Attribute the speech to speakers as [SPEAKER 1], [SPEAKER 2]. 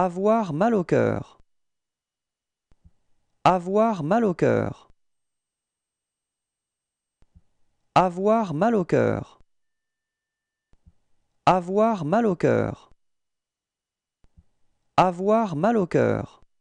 [SPEAKER 1] Avoir mal au cœur. Avoir mal au cœur. Avoir mal au cœur. Avoir mal au cœur. Avoir mal au cœur.